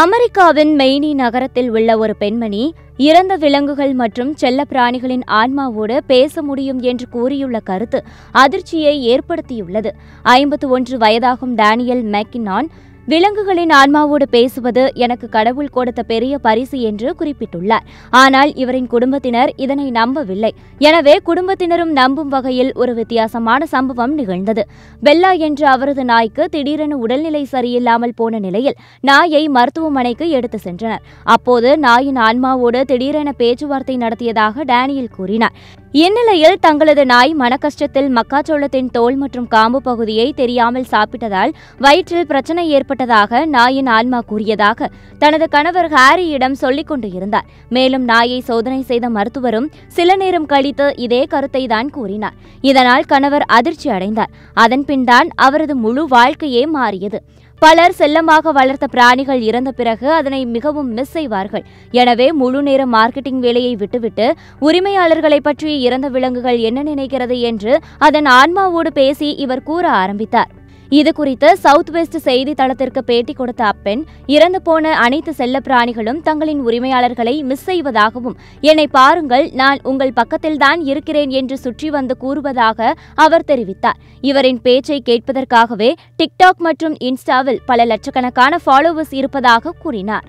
அமெரிக்காவின் மெய்னி நகரத்தில் உள்ள ஒரு பெண்மணி இறந்த விலங்குகள் மற்றும் செல்ல பிராணிகளின் ஆன்மாவோடு பேச முடியும் என்று கூறியுள்ள கருத்து அதிர்ச்சியை ஏற்படுத்தியுள்ளது ஐம்பத்து ஒன்று வயதாகும் டேனியல் மேக்கினான் விலங்குகளின் ஆன்மாவோடு பேசுவது எனக்கு கடவுள் கொடுத்த பெரிய பரிசு என்று குறிப்பிட்டுள்ளார் ஆனால் இவரின் குடும்பத்தினர் இதனை நம்பவில்லை எனவே குடும்பத்தினரும் நம்பும் வகையில் ஒரு வித்தியாசமான சம்பவம் நிகழ்ந்தது பெல்லா என்ற அவரது நாய்க்கு திடீரென உடல்நிலை சரியில்லாமல் போன நிலையில் நாயை மருத்துவமனைக்கு எடுத்து சென்றனர் அப்போது நாயின் ஆன்மாவோடு திடீரென பேச்சுவார்த்தை நடத்தியதாக டேனியல் கூறினார் இந்நிலையில் தங்களது நாய் மனக்கஷ்டத்தில் மக்காச்சோளத்தின் தோல் மற்றும் காம்பு பகுதியை தெரியாமல் சாப்பிட்டதால் வயிற்றில் பிரச்சனை ஏற்பட்டதாக நாயின் ஆன்மா கூறியதாக தனது கணவர் ஹாரியிடம் சொல்லிக் கொண்டு இருந்தார் மேலும் நாயை சோதனை செய்த மருத்துவரும் சில நேரம் கழித்து இதே கருத்தை தான் கூறினார் இதனால் கணவர் அதிர்ச்சி அடைந்தார் அதன்பின் தான் அவரது முழு வாழ்க்கையே மாறியது பலர் செல்லமாக வளர்த்த பிராணிகள் இறந்த பிறகு அதனை மிகவும் மிஸ் செய்வார்கள் எனவே முழு நேர மார்க்கெட்டிங் வேலையை விட்டுவிட்டு உரிமையாளர்களை பற்றி இறந்த விலங்குகள் என்ன நினைக்கிறது என்று அதன் ஆன்மாவோடு பேசி இவர் கூற ஆரம்பித்தார் இது குறித்து சவுத் வெஸ்ட் தளத்திற்கு பேட்டி கொடுத்த அப்பெண் இறந்து போன அனைத்து செல்லப்பிராணிகளும் தங்களின் உரிமையாளர்களை மிஸ் செய்வதாகவும் என்னை பாருங்கள் நான் உங்கள் பக்கத்தில்தான் இருக்கிறேன் என்று சுற்றி வந்து கூறுவதாக அவர் தெரிவித்தார் இவரின் பேச்சை கேட்பதற்காகவே டிக்டாக் மற்றும் இன்ஸ்டாவில் பல லட்சக்கணக்கான ஃபாலோவர்ஸ் இருப்பதாக கூறினார்